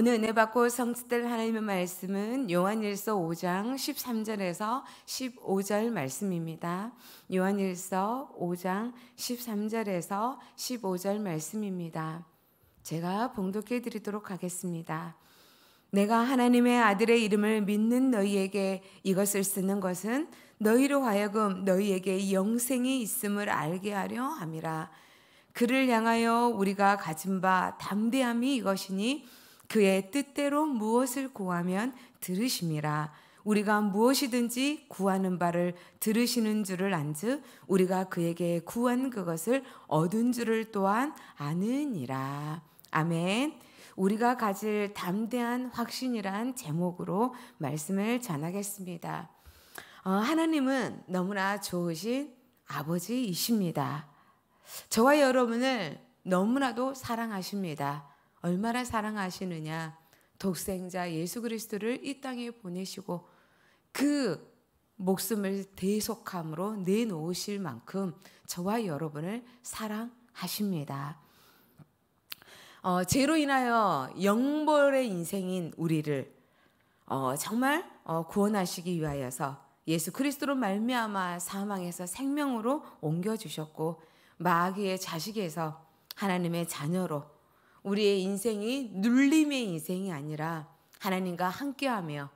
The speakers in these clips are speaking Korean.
오늘 은혜 받고 성취될 하나님의 말씀은 요한일서 5장 13절에서 15절 말씀입니다. 요한일서 5장 13절에서 15절 말씀입니다. 제가 봉독해 드리도록 하겠습니다. 내가 하나님의 아들의 이름을 믿는 너희에게 이것을 쓰는 것은 너희로 하여금 너희에게 영생이 있음을 알게 하려 함이라. 그를 향하여 우리가 가진 바 담대함이 이것이니 그의 뜻대로 무엇을 구하면 들으심이라 우리가 무엇이든지 구하는 바를 들으시는 줄을 안즉 우리가 그에게 구한 그것을 얻은 줄을 또한 아느니라 아멘. 우리가 가질 담대한 확신이란 제목으로 말씀을 전하겠습니다. 어, 하나님은 너무나 좋으신 아버지이십니다. 저와 여러분을 너무나도 사랑하십니다. 얼마나 사랑하시느냐 독생자 예수 그리스도를 이 땅에 보내시고 그 목숨을 대속함으로 내놓으실 만큼 저와 여러분을 사랑하십니다. 어, 죄로 인하여 영벌의 인생인 우리를 어, 정말 어, 구원하시기 위하여서 예수 그리스도로 말미암아 사망에서 생명으로 옮겨 주셨고 마귀의 자식에서 하나님의 자녀로 우리의 인생이 눌림의 인생이 아니라 하나님과 함께하며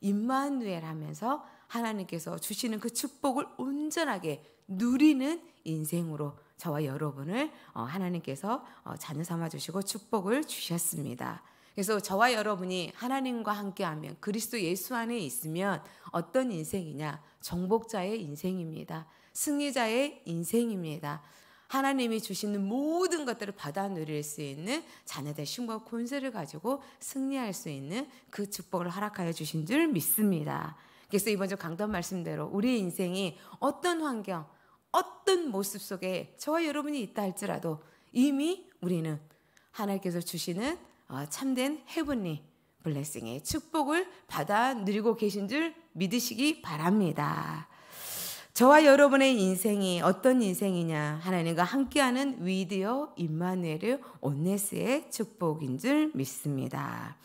임마누엘 하면서 하나님께서 주시는 그 축복을 온전하게 누리는 인생으로 저와 여러분을 어, 하나님께서 어, 자녀 삼아 주시고 축복을 주셨습니다. 그래서 저와 여러분이 하나님과 함께하면 그리스도 예수 안에 있으면 어떤 인생이냐? 정복자의 인생입니다. 승리자의 인생입니다. 하나님이 주시는 모든 것들을 받아 누릴 수 있는 자녀들 신과 권세를 가지고 승리할 수 있는 그 축복을 허락하여 주신 줄 믿습니다. 그래서 이번 주 강단 말씀대로 우리 인생이 어떤 환경, 어떤 모습 속에 저와 여러분이 있다 할지라도 이미 우리는 하나님께서 주시는 어, 참된 헤븐리 블레싱의 축복을 받아 누리고 계신 줄 믿으시기 바랍니다. 저와 여러분의 인생이 어떤 인생이냐 하나님과 함께하는 위드어 임마누엘 온네스의 축복인 줄 믿습니다.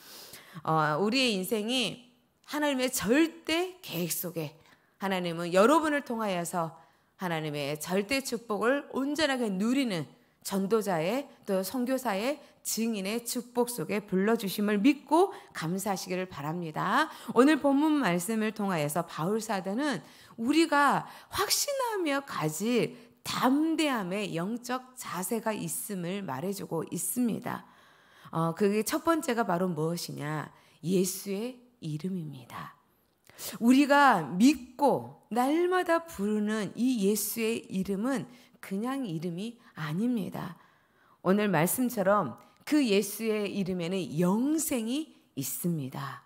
어, 우리의 인생이 하나님의 절대 계획 속에 하나님은 여러분을 통하여서 하나님의 절대 축복을 온전하게 누리는 전도자의 또 선교사의 증인의 축복 속에 불러 주심을 믿고 감사하시기를 바랍니다. 오늘 본문 말씀을 통하여서 바울 사도는 우리가 확신하며 가질 담대함의 영적 자세가 있음을 말해주고 있습니다. 어, 그게 첫 번째가 바로 무엇이냐? 예수의 이름입니다. 우리가 믿고 날마다 부르는 이 예수의 이름은 그냥 이름이 아닙니다. 오늘 말씀처럼 그 예수의 이름에는 영생이 있습니다.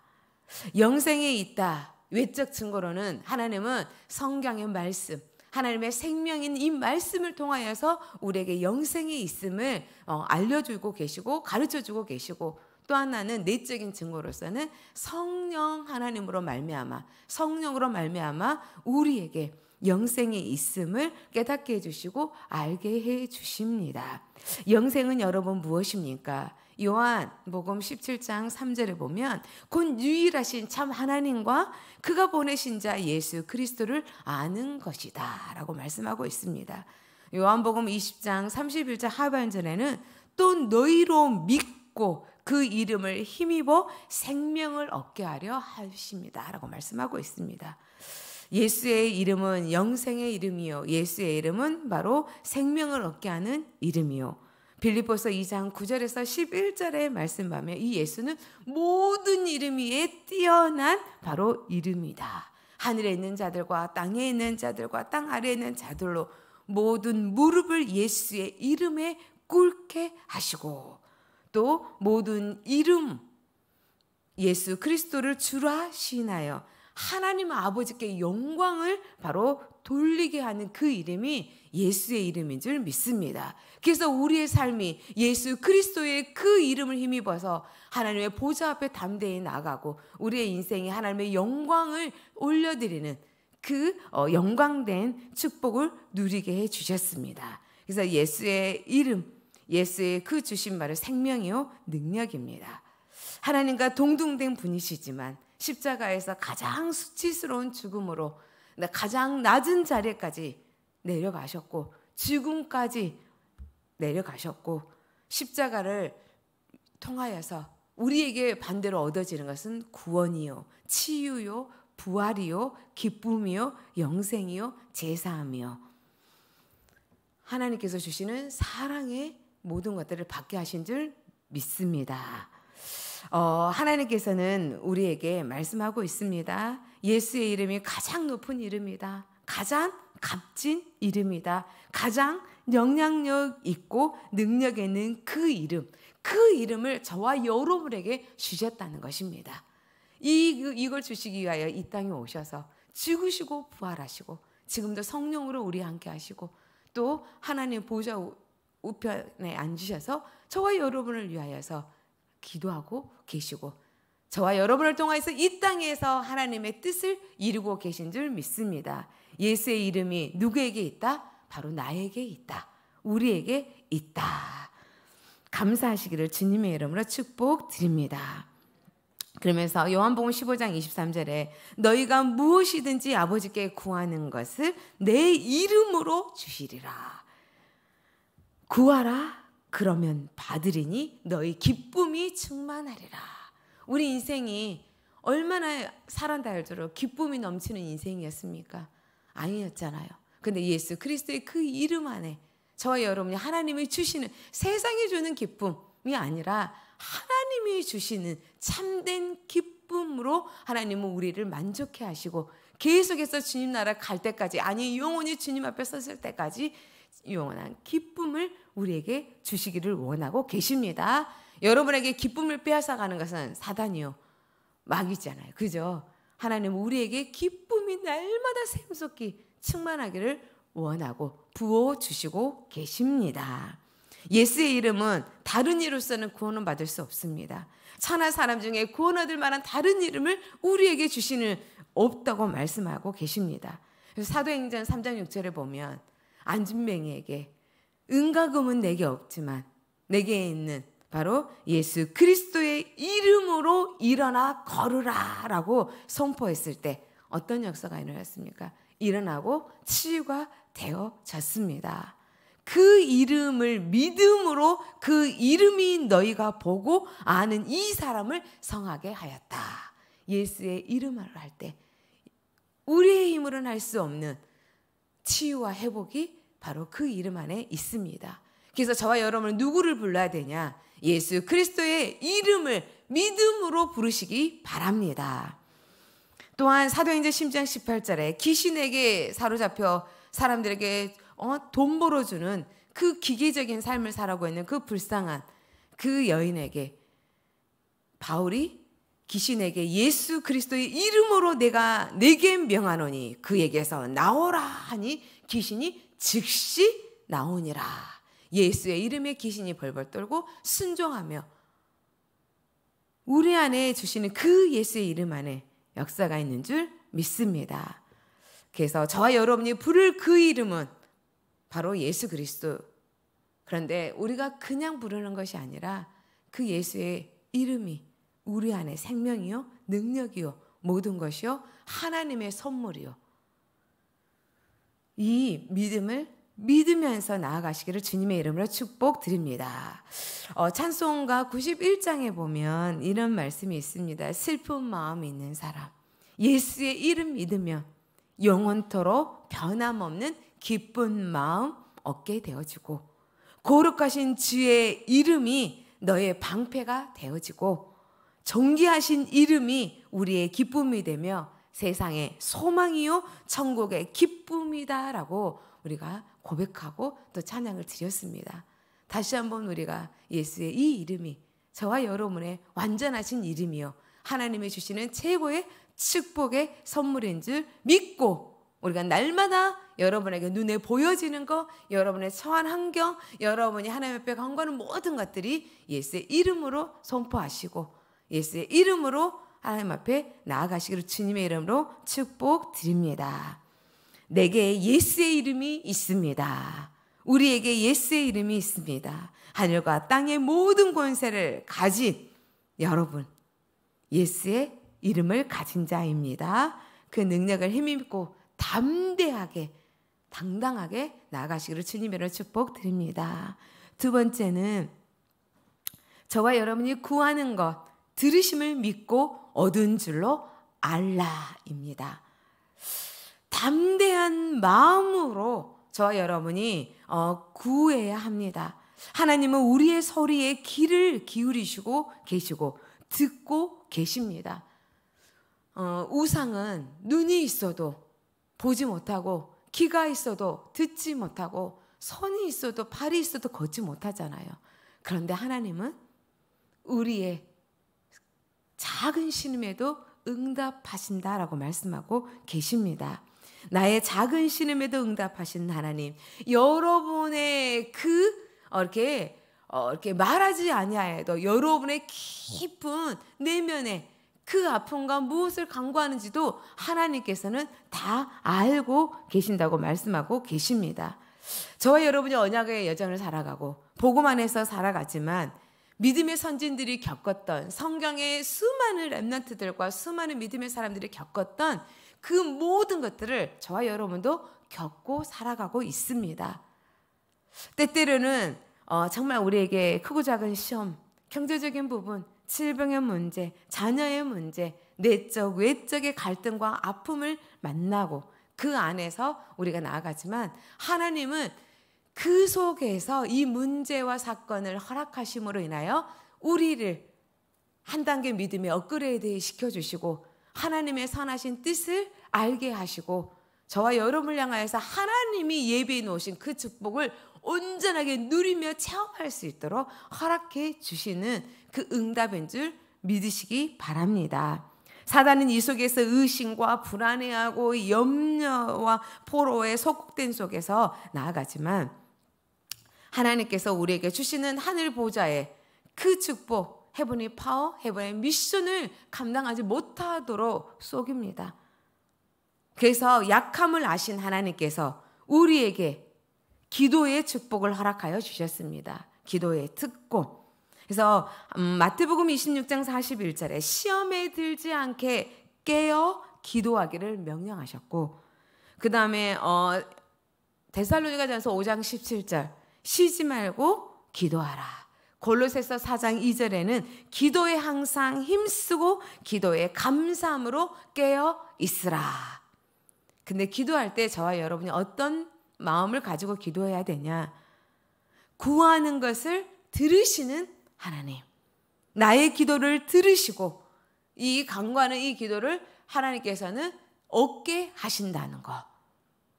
영생이 있다. 외적 증거로는 하나님은 성경의 말씀, 하나님의 생명인 이 말씀을 통하여서 우리에게 영생이 있음을 어, 알려주고 계시고 가르쳐주고 계시고 또 하나는 내적인 증거로서는 성령 하나님으로 말미암아 성령으로 말미암아 우리에게 영생이 있음을 깨닫게 해주시고 알게 해주십니다. 영생은 여러분 무엇입니까? 요한 복음 17장 3절에 보면 곧 유일하신 참 하나님과 그가 보내신 자 예수 그리스도를 아는 것이다 라고 말씀하고 있습니다. 요한복음 20장 31절 하반절에는 또 너희로 믿고 그 이름을 힘입어 생명을 얻게 하려 하십니다 라고 말씀하고 있습니다. 예수의 이름은 영생의 이름이요. 예수의 이름은 바로 생명을 얻게 하는 이름이요. 빌립보서 2장 9절에서 11절의 말씀하며 이 예수는 모든 이름 위에 뛰어난 바로 이름이다. 하늘에 있는 자들과 땅에 있는 자들과 땅 아래에 있는 자들로 모든 무릎을 예수의 이름에 꿇게 하시고 또 모든 이름 예수 그리스도를 주라 시하여 하나님 아버지께 영광을 바로 돌리게 하는 그 이름이 예수의 이름인 줄 믿습니다. 그래서 우리의 삶이 예수 그리스도의 그 이름을 힘입어서 하나님의 보좌 앞에 담대히 나가고 우리의 인생이 하나님의 영광을 올려드리는 그 어, 영광된 축복을 누리게 해 주셨습니다. 그래서 예수의 이름, 예수의 그 주신 말은 생명이요 능력입니다. 하나님과 동등된 분이시지만 십자가에서 가장 수치스러운 죽음으로 네, 가장 낮은 자리까지 내려가셨고 지금까지 내려가셨고 십자가를 통하여서 우리에게 반대로 얻어지는 것은 구원이요 치유요 부활이요 기쁨이요 영생이요 제사함이요 하나님께서 주시는 사랑의 모든 것들을 받게 하신 줄 믿습니다. 어, 하나님께서는 우리에게 말씀하고 있습니다. 예수의 이름이 가장 높은 이름이다. 가장 값진 이름이다. 가장 영향력 있고 능력 있는 그 이름, 그 이름을 저와 여러분에게 주셨다는 것입니다. 이, 그, 이걸 주시기 위하여 이 땅에 오셔서 죽으시고 부활하시고 지금도 성령으로 우리 함께 하시고 또 하나님 보좌 우편에 앉으셔서 저와 여러분을 위하여서 기도하고 계시고 저와 여러분을 통해서 이 땅에서 하나님의 뜻을 이루고 계신 줄 믿습니다. 예수의 이름이 누구에게 있다? 바로 나에게 있다. 우리에게 있다. 감사하시기를 주님의 이름으로 축복드립니다. 그러면서 요한복음 15장 23절에 너희가 무엇이든지 아버지께 구하는 것을 내 이름으로 주시리라. 구하라. 그러면 받으리니 너희 기쁨이 충만하리라. 우리 인생이 얼마나 살한다 할도록 기쁨이 넘치는 인생이었습니까? 아니었잖아요. 근데 예수 그리스도의 그 이름 안에 저와 여러분이 하나님이 주시는 세상이 주는 기쁨이 아니라 하나님이 주시는 참된 기쁨으로 하나님은 우리를 만족해 하시고 계속해서 주님 나라 갈 때까지 아니 영원히 주님 앞에 섰을 때까지 영원한 기쁨을 우리에게 주시기를 원하고 계십니다. 여러분에게 기쁨을 빼앗아가는 것은 사단이요. 막이잖아요. 그죠? 하나님 우리에게 기쁨이 날마다 샘솟기 충만하기를 원하고 부어 주시고 계십니다. 예수의 이름은 다른 이로서는 구원은 받을 수 없습니다. 천하 사람 중에 구원 얻을 만한 다른 이름을 우리에게 주시는 없다고 말씀하고 계십니다. 사도행전 3장 6절에 보면 안진맹이에게 은가금은 내게 없지만 내게 있는 바로 예수 그리스도의 이름으로 일어나 걸으라 라고 선포했을 때 어떤 역사가 일어났습니까? 일어나고 치유가 되어졌습니다. 그 이름을 믿음으로 그 이름이 너희가 보고 아는 이 사람을 성하게 하였다. 예수의 이름을 할 때 우리의 힘으로는 할 수 없는 치유와 회복이 바로 그 이름 안에 있습니다. 그래서 저와 여러분은 누구를 불러야 되냐? 예수 그리스도의 이름을 믿음으로 부르시기 바랍니다. 또한 사도행전 1장 18절에 귀신에게 사로잡혀 사람들에게 어, 돈 벌어주는 그 기계적인 삶을 살아고 있는 그 불쌍한 그 여인에게 바울이 귀신에게 예수 그리스도의 이름으로 내가 내게 명하노니 그에게서 나오라 하니 귀신이 즉시 나오니라. 예수의 이름에 귀신이 벌벌 떨고 순종하며 우리 안에 주시는 그 예수의 이름 안에 역사가 있는 줄 믿습니다. 그래서 저와 여러분이 부를 그 이름은 바로 예수 그리스도. 그런데 우리가 그냥 부르는 것이 아니라 그 예수의 이름이 우리 안에 생명이요, 능력이요, 모든 것이요, 하나님의 선물이요. 이 믿음을 믿으면서 나아가시기를 주님의 이름으로 축복드립니다. 어, 찬송가 91장에 보면 이런 말씀이 있습니다. 슬픈 마음이 있는 사람, 예수의 이름 믿으면 영원토록 변함없는 기쁜 마음 얻게 되어지고 거룩하신 주의 이름이 너의 방패가 되어지고 정기하신 이름이 우리의 기쁨이 되며 세상의 소망이요 천국의 기쁨이다라고 우리가 고백하고 또 찬양을 드렸습니다. 다시 한번 우리가 예수의 이 이름이 저와 여러분의 완전하신 이름이요 하나님이 주시는 최고의 축복의 선물인 줄 믿고 우리가 날마다 여러분에게 눈에 보여지는 것, 여러분의 처한 환경, 여러분이 하나님 앞에 간과하는 모든 것들이 예수의 이름으로 선포하시고 예수의 이름으로 하나님 앞에 나아가시기를 주님의 이름으로 축복드립니다. 내게 예수의 이름이 있습니다. 우리에게 예수의 이름이 있습니다. 하늘과 땅의 모든 권세를 가진 여러분, 예수의 이름을 가진 자입니다. 그 능력을 힘입고 담대하게, 당당하게 나아가시기를 주님으로 축복드립니다. 두 번째는 저와 여러분이 구하는 것, 들으심을 믿고 얻은 줄로 알라입니다. 담대한 마음으로 저와 여러분이 어, 구해야 합니다. 하나님은 우리의 소리에 귀를 기울이시고 계시고 듣고 계십니다. 어, 우상은 눈이 있어도 보지 못하고 귀가 있어도 듣지 못하고 손이 있어도 발이 있어도 걷지 못하잖아요. 그런데 하나님은 우리의 작은 신음에도 응답하신다라고 말씀하고 계십니다. 나의 작은 신음에도 응답하신 하나님, 여러분의 그 어, 이렇게 어, 이렇게 말하지 아니하여도 여러분의 깊은 내면의 그 아픔과 무엇을 강구하는지도 하나님께서는 다 알고 계신다고 말씀하고 계십니다. 저와 여러분이 언약의 여정을 살아가고 복음 안에서 살아가지만 믿음의 선진들이 겪었던 성경의 수많은 랩런트들과 수많은 믿음의 사람들이 겪었던 그 모든 것들을 저와 여러분도 겪고 살아가고 있습니다. 때때로는 어, 정말 우리에게 크고 작은 시험, 경제적인 부분, 질병의 문제, 자녀의 문제, 내적, 외적의 갈등과 아픔을 만나고 그 안에서 우리가 나아가지만 하나님은 그 속에서 이 문제와 사건을 허락하심으로 인하여 우리를 한 단계 믿음의 업그레이드 에 시켜주시고 하나님의 선하신 뜻을 알게 하시고 저와 여러분을 향하여서 하나님이 예비해 놓으신 그 축복을 온전하게 누리며 체험할 수 있도록 허락해 주시는 그 응답인 줄 믿으시기 바랍니다. 사단은 이 속에서 의심과 불안해하고 염려와 포로의 속국된 속에서 나아가지만 하나님께서 우리에게 주시는 하늘 보좌의 그 축복, 헤븐의 파워, 헤븐의 미션을 감당하지 못하도록 속입니다. 그래서 약함을 아신 하나님께서 우리에게 기도의 축복을 허락하여 주셨습니다. 기도의 특공. 그래서 음, 마태복음 26장 41절에 시험에 들지 않게 깨어 기도하기를 명령하셨고 그 다음에 어, 데살로니가전서 5장 17절 쉬지 말고 기도하라. 골로새서 4장 2절에는 기도에 항상 힘쓰고 기도에 감사함으로 깨어 있으라. 근데 기도할 때 저와 여러분이 어떤 마음을 가지고 기도해야 되냐? 구하는 것을 들으시는 하나님. 나의 기도를 들으시고 이강구는이 기도를 하나님께서는 얻게 하신다는 거.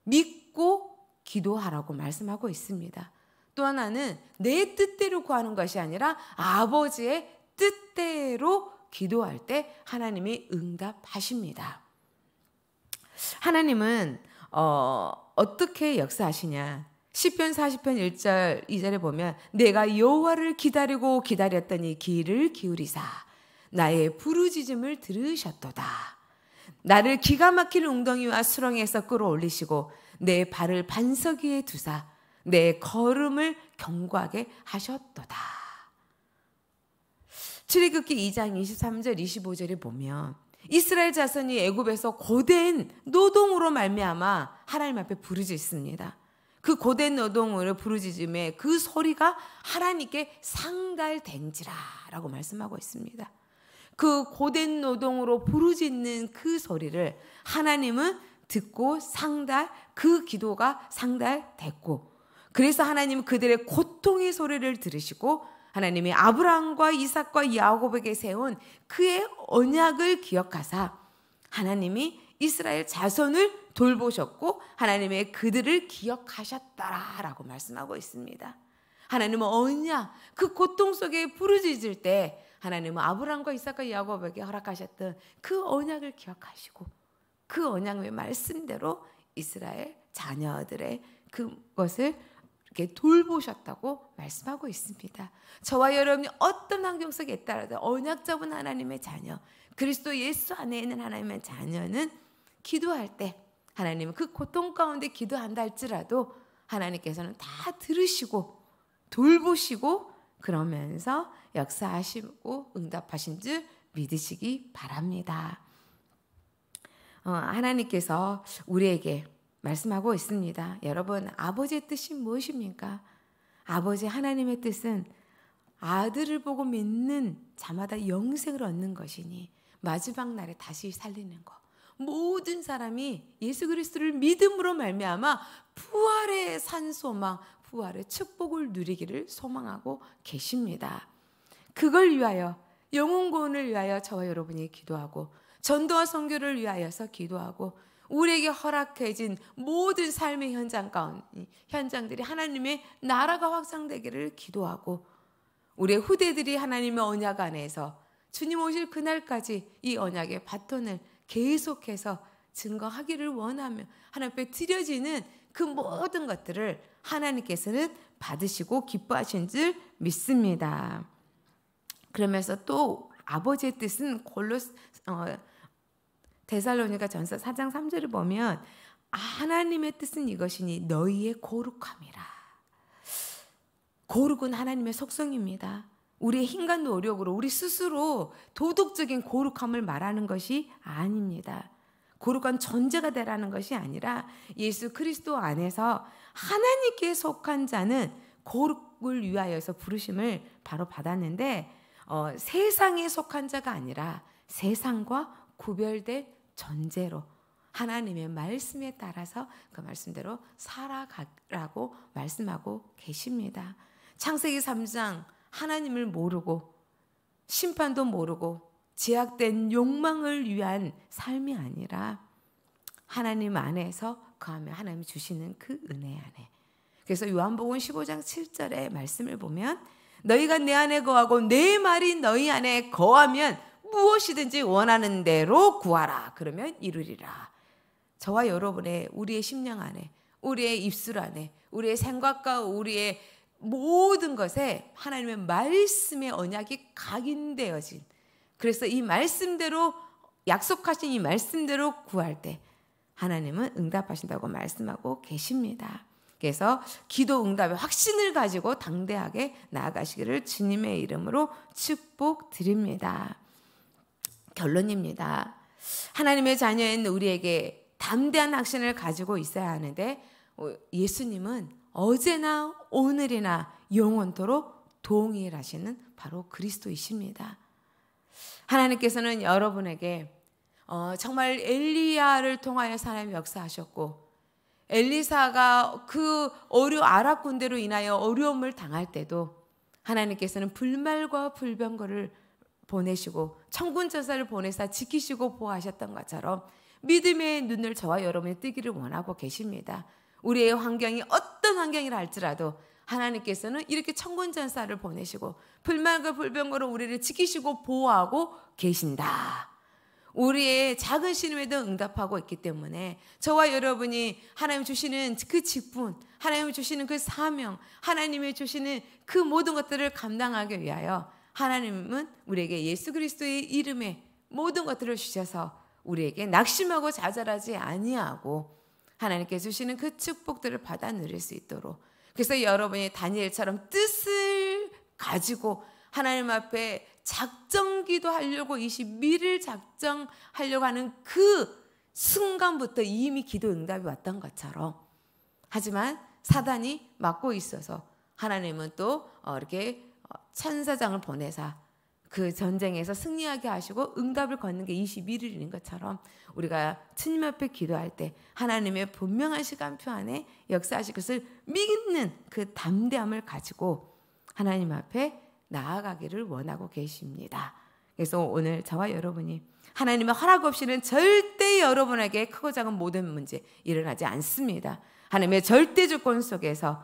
믿고 기도하라고 말씀하고 있습니다. 또 하나는 내 뜻대로 구하는 것이 아니라 아버지의 뜻대로 기도할 때 하나님이 응답하십니다. 하나님은 어, 어떻게 역사하시냐? 10편 40편 1절 2절에 보면 내가 여호와를 기다리고 기다렸더니 귀를 기울이사 나의 부르짖음을 들으셨도다. 나를 기가 막힐 웅덩이와 수렁에서 끌어올리시고 내 발을 반석 위에 두사 내 걸음을 경고하게 하셨도다. 출애굽기 2장 23절 25절에 보면 이스라엘 자손이 애굽에서 고된 노동으로 말미암아 하나님 앞에 부르짖습니다. 그 고된 노동으로 부르짖음에 그 소리가 하나님께 상달된지라라고 말씀하고 있습니다. 그 고된 노동으로 부르짖는 그 소리를 하나님은 듣고 상달 그 기도가 상달됐고 그래서 하나님 그들의 고통의 소리를 들으시고 하나님이 아브라함과 이삭과 야곱에게 세운 그의 언약을 기억하사 하나님이 이스라엘 자손을 돌보셨고 하나님의 그들을 기억하셨다라고 말씀하고 있습니다. 하나님은 언약 그 고통 속에 부르짖을 때 하나님은 아브라함과 이삭과 야곱에게 허락하셨던 그 언약을 기억하시고 그 언약의 말씀대로 이스라엘 자녀들의 그것을 이렇 돌보셨다고 말씀하고 있습니다. 저와 여러분이 어떤 환경 속에 있더라도 언약자분 하나님의 자녀, 그리스도 예수 안에 있는 하나님의 자녀는 기도할 때 하나님은 그 고통 가운데 기도한다 할지라도 하나님께서는 다 들으시고 돌보시고 그러면서 역사하시고 응답하신 줄 믿으시기 바랍니다. 어, 하나님께서 우리에게 말씀하고 있습니다. 여러분, 아버지의 뜻이 무엇입니까? 아버지 하나님의 뜻은 아들을 보고 믿는 자마다 영생을 얻는 것이니 마지막 날에 다시 살리는 것. 모든 사람이 예수 그리스도를 믿음으로 말미암아 부활의 산소망, 부활의 축복을 누리기를 소망하고 계십니다. 그걸 위하여 영혼고을 위하여 저와 여러분이 기도하고 전도와 선교를 위하여서 기도하고 우리에게 허락해진 모든 삶의 현장 가운 현장들이 하나님의 나라가 확장되기를 기도하고 우리의 후대들이 하나님의 언약 안에서 주님 오실 그날까지 이 언약의 바톤을 계속해서 증거하기를 원하며 하나님께 드려지는 그 모든 것들을 하나님께서는 받으시고 기뻐하신 줄 믿습니다. 그러면서 또 아버지의 뜻은 골로 어, 데살로니가 전서 4장 3절을 보면 하나님의 뜻은 이것이니 너희의 고룩함이라 거룩은 하나님의 속성입니다. 우리의 힘과 노력으로 우리 스스로 도덕적인 거룩함을 말하는 것이 아닙니다. 거룩한 존재가 되라는 것이 아니라 예수 그리스도 안에서 하나님께 속한 자는 거룩을 위하여서 부르심을 바로 받았는데 어, 세상에 속한 자가 아니라 세상과 구별된 전제로 하나님의 말씀에 따라서 그 말씀대로 살아가라고 말씀하고 계십니다. 창세기 3장 하나님을 모르고 심판도 모르고 제약된 욕망을 위한 삶이 아니라 하나님 안에서 거하며 하나님이 주시는 그 은혜 안에. 그래서 요한복음 15장 7절의 말씀을 보면 너희가 내 안에 거하고 내 말이 너희 안에 거하면 무엇이든지 원하는 대로 구하라. 그러면 이루리라. 저와 여러분의 우리의 심령 안에, 우리의 입술 안에, 우리의 생각과 우리의 모든 것에 하나님의 말씀의 언약이 각인되어진. 그래서 이 말씀대로 약속하신 이 말씀대로 구할 때 하나님은 응답하신다고 말씀하고 계십니다. 그래서 기도 응답의 확신을 가지고 당대하게 나아가시기를 주님의 이름으로 축복드립니다. 결론입니다. 하나님의 자녀인 우리에게 담대한 확신을 가지고 있어야 하는데 어, 예수님은 어제나 오늘이나 영원토록 동일하시는 바로 그리스도이십니다. 하나님께서는 여러분에게 어, 정말 엘리야를 통하여 사람 역사하셨고 엘리사가 그 어려 아랍 군대로 인하여 어려움을 당할 때도 하나님께서는 불말과 불병거를 보내시고 천군전사를 보내사 지키시고 보호하셨던 것처럼 믿음의 눈을 저와 여러분이 뜨기를 원하고 계십니다. 우리의 환경이 어떤 환경이라 할지라도 하나님께서는 이렇게 천군전사를 보내시고 불만과 불병으로 우리를 지키시고 보호하고 계신다. 우리의 작은 신음에도 응답하고 있기 때문에 저와 여러분이 하나님 주시는 그 직분, 하나님 주시는 그 사명, 하나님이 주시는 그 모든 것들을 감당하기 위하여 하나님은 우리에게 예수 그리스도의 이름에 모든 것들을 주셔서 우리에게 낙심하고 좌절하지 아니하고 하나님께 주시는 그 축복들을 받아 누릴 수 있도록 그래서 여러분이 다니엘처럼 뜻을 가지고 하나님 앞에 작정기도 하려고 2 1를 작정하려고 하는 그 순간부터 이미 기도 응답이 왔던 것처럼 하지만 사단이 막고 있어서 하나님은 또 어, 이렇게 천사장을 보내사 그 전쟁에서 승리하게 하시고 응답을 걷는 게 21일인 것처럼 우리가 주님 앞에 기도할 때 하나님의 분명한 시간표 안에 역사하실 것을 믿는 그 담대함을 가지고 하나님 앞에 나아가기를 원하고 계십니다. 그래서 오늘 저와 여러분이 하나님의 허락 없이는 절대 여러분에게 크고 작은 모든 문제 일어나지 않습니다. 하나님의 절대 조건 속에서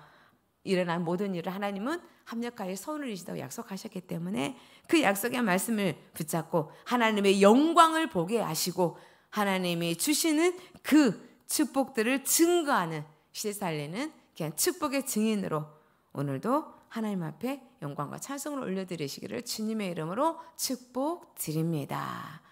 일어난 모든 일을 하나님은 합력하여 선을 이시다고 약속하셨기 때문에 그 약속의 말씀을 붙잡고 하나님의 영광을 보게 하시고 하나님이 주시는 그 축복들을 증거하는 시살리는 그냥 축복의 증인으로 오늘도 하나님 앞에 영광과 찬송을 올려드리시기를 주님의 이름으로 축복드립니다.